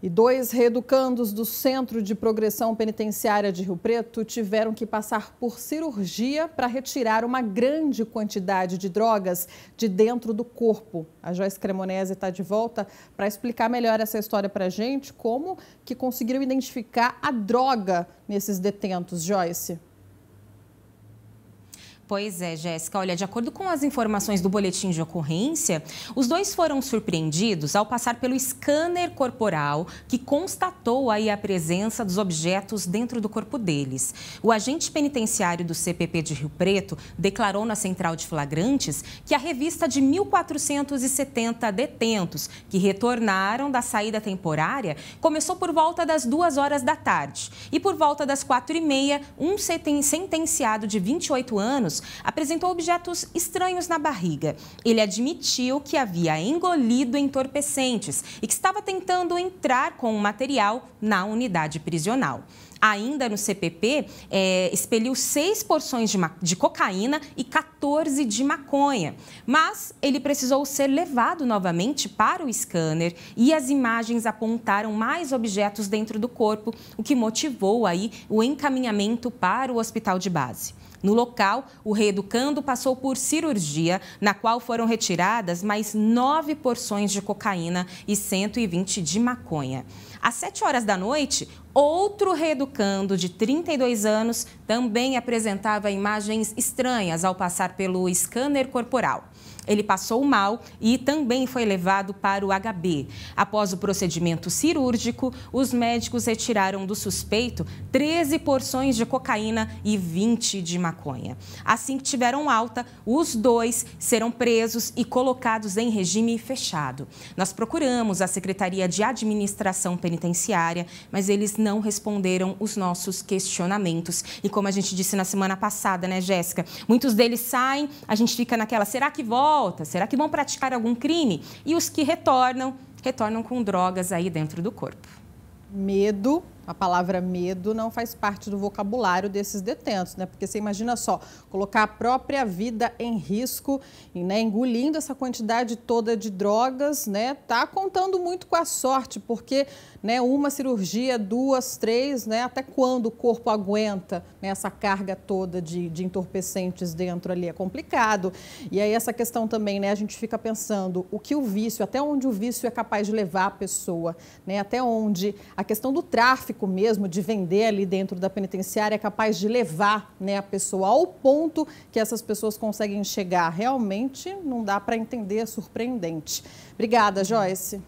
E dois reeducandos do Centro de Progressão Penitenciária de Rio Preto tiveram que passar por cirurgia para retirar uma grande quantidade de drogas de dentro do corpo. A Joyce Cremonese está de volta para explicar melhor essa história para a gente, como que conseguiram identificar a droga nesses detentos, Joyce. Pois é, Jéssica. Olha, de acordo com as informações do boletim de ocorrência, os dois foram surpreendidos ao passar pelo scanner corporal que constatou aí a presença dos objetos dentro do corpo deles. O agente penitenciário do CPP de Rio Preto declarou na central de flagrantes que a revista de 1.470 detentos que retornaram da saída temporária começou por volta das duas horas da tarde e por volta das quatro e meia, um sentenciado de 28 anos apresentou objetos estranhos na barriga. Ele admitiu que havia engolido entorpecentes e que estava tentando entrar com o material na unidade prisional. Ainda no CPP, é, expeliu seis porções de, de, cocaína e 14 de maconha. Mas ele precisou ser levado novamente para o scanner e as imagens apontaram mais objetos dentro do corpo, o que motivou aí o encaminhamento para o hospital de base. No local, o reeducando passou por cirurgia, na qual foram retiradas mais nove porções de cocaína e 120 de maconha. Às 7 horas da noite, outro reeducando de 32 anos também apresentava imagens estranhas ao passar pelo scanner corporal ele passou mal e também foi levado para o HB. Após o procedimento cirúrgico, os médicos retiraram do suspeito 13 porções de cocaína e 20 de maconha. Assim que tiveram alta, os dois serão presos e colocados em regime fechado. Nós procuramos a Secretaria de Administração Penitenciária, mas eles não responderam os nossos questionamentos. E como a gente disse na semana passada, né, Jéssica? Muitos deles saem, a gente fica naquela, será que volta? volta? Será que vão praticar algum crime? E os que retornam, retornam com drogas aí dentro do corpo. Medo, a palavra medo não faz parte do vocabulário desses detentos, né? Porque você imagina só, colocar a própria vida em risco, né? engolindo essa quantidade toda de drogas, né? Tá contando muito com a sorte, porque, né, uma cirurgia, duas, três, né? Até quando o corpo aguenta né, essa carga toda de, de entorpecentes dentro ali? É complicado. E aí essa questão também, né? A gente fica pensando o que o vício, até onde o vício é capaz de levar a pessoa, né? Até onde a questão do tráfico tráfico mesmo, de vender ali dentro da penitenciária, é capaz de levar né, a pessoa ao ponto que essas pessoas conseguem chegar. Realmente não dá para entender, é surpreendente. Obrigada, Joyce.